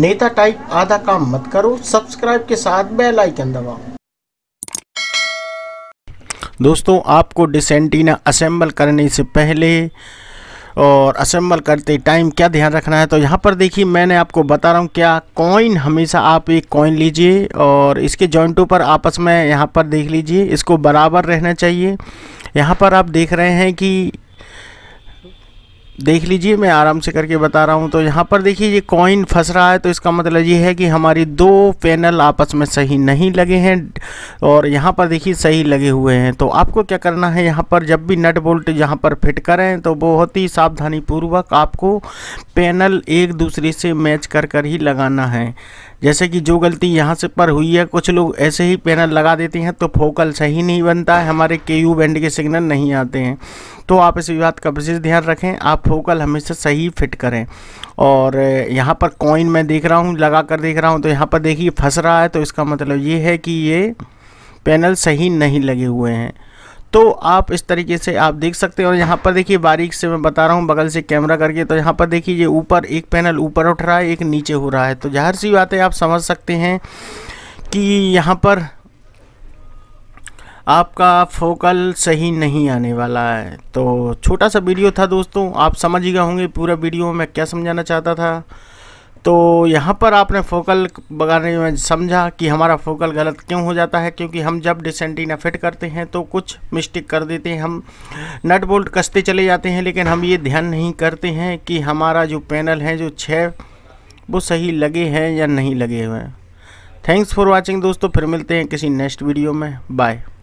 नेता टाइप आधा काम मत करो सब्सक्राइब के साथ बेल आइकन दबाओ दोस्तों आपको डिसेंटीना असेंबल करने से पहले और असेंबल करते टाइम क्या ध्यान रखना है तो यहाँ पर देखिए मैंने आपको बता रहा हूँ क्या कॉइन हमेशा आप एक कॉइन लीजिए और इसके जॉइंटों पर आपस में यहाँ पर देख लीजिए इसको बराबर रहना चाहिए यहाँ पर आप देख रहे हैं कि देख लीजिए मैं आराम से करके बता रहा हूँ तो यहाँ पर देखिए ये कॉइन फंस रहा है तो इसका मतलब ये है कि हमारी दो पैनल आपस में सही नहीं लगे हैं और यहाँ पर देखिए सही लगे हुए हैं तो आपको क्या करना है यहाँ पर जब भी नट बोल्ट यहाँ पर फिट करें तो बहुत ही सावधानी पूर्वक आपको पैनल एक दूसरे से मैच कर कर ही लगाना है जैसे कि जो गलती यहाँ से पर हुई है कुछ लोग ऐसे ही पैनल लगा देते हैं तो फोकल सही नहीं बनता है हमारे के यू बैंड के सिग्नल नहीं आते हैं तो आप इस बात का विशेष ध्यान रखें आप फोकल हमेशा सही फिट करें और यहाँ पर कॉइन मैं देख रहा हूँ लगा कर देख रहा हूँ तो यहाँ पर देखिए फंस रहा है तो इसका मतलब ये है कि ये पैनल सही नहीं लगे हुए हैं तो आप इस तरीके से आप देख सकते हैं और यहाँ पर देखिए बारीक से मैं बता रहा हूँ बगल से कैमरा करके तो यहाँ पर देखिए ये ऊपर एक पैनल ऊपर उठ रहा है एक नीचे हो रहा है तो जाहिर सी बात है आप समझ सकते हैं कि यहाँ पर आपका फोकल सही नहीं आने वाला है तो छोटा सा वीडियो था दोस्तों आप समझ ही गए होंगे पूरा वीडियो मैं क्या समझाना चाहता था तो यहाँ पर आपने फोकल बगाने में समझा कि हमारा फोकल गलत क्यों हो जाता है क्योंकि हम जब डिसेंटीना फिट करते हैं तो कुछ मिस्टेक कर देते हैं हम नट बोल्ट कसते चले जाते हैं लेकिन हम ये ध्यान नहीं करते हैं कि हमारा जो पैनल है जो छः वो सही लगे हैं या नहीं लगे हुए हैं थैंक्स फॉर वॉचिंग दोस्तों फिर मिलते हैं किसी नेक्स्ट वीडियो में बाय